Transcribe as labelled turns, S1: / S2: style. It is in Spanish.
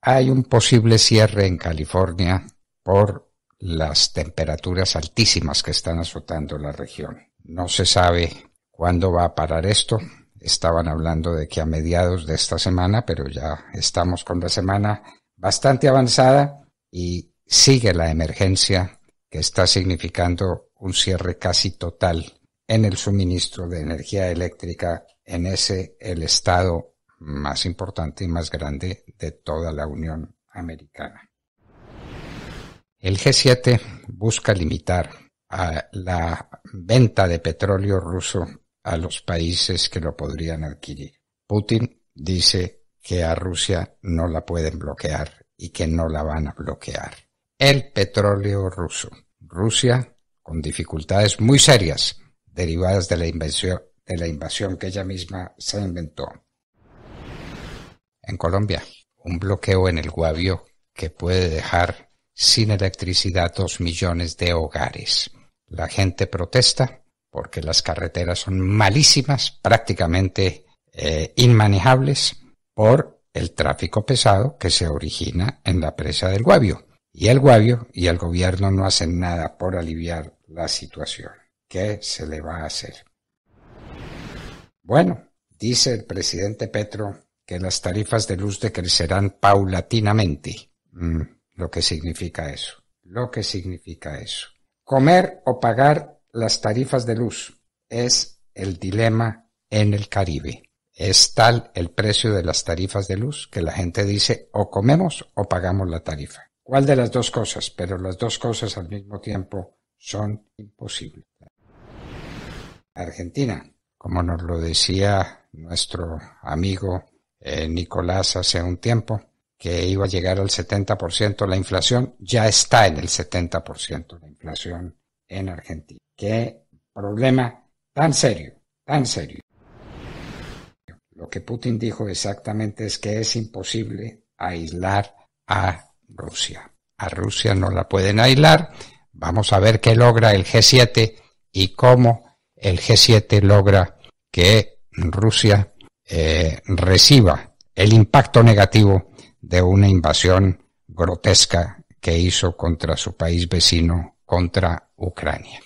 S1: hay un posible cierre en California por las temperaturas altísimas que están azotando la región. No se sabe cuándo va a parar esto. Estaban hablando de que a mediados de esta semana, pero ya estamos con la semana bastante avanzada y sigue la emergencia que está significando un cierre casi total en el suministro de energía eléctrica en ese el estado más importante y más grande de toda la Unión Americana. El G7 busca limitar la venta de petróleo ruso a los países que lo podrían adquirir. Putin dice que a Rusia no la pueden bloquear y que no la van a bloquear. El petróleo ruso. Rusia con dificultades muy serias derivadas de la invasión que ella misma se inventó en Colombia. Un bloqueo en el Guavio que puede dejar sin electricidad dos millones de hogares. La gente protesta porque las carreteras son malísimas, prácticamente eh, inmanejables por el tráfico pesado que se origina en la presa del Guavio. Y el Guavio y el gobierno no hacen nada por aliviar la situación. ¿Qué se le va a hacer? Bueno, dice el presidente Petro que las tarifas de luz decrecerán paulatinamente. Mm, lo que significa eso. Lo que significa eso. Comer o pagar las tarifas de luz es el dilema en el Caribe. Es tal el precio de las tarifas de luz que la gente dice o comemos o pagamos la tarifa. ¿Cuál de las dos cosas? Pero las dos cosas al mismo tiempo son imposibles. Argentina, como nos lo decía nuestro amigo eh, Nicolás hace un tiempo, que iba a llegar al 70% la inflación, ya está en el 70% la inflación en Argentina. Qué problema tan serio, tan serio. Lo que Putin dijo exactamente es que es imposible aislar a Rusia. A Rusia no la pueden aislar. Vamos a ver qué logra el G7 y cómo el G7 logra que Rusia eh, reciba el impacto negativo de una invasión grotesca que hizo contra su país vecino, contra Ucrania.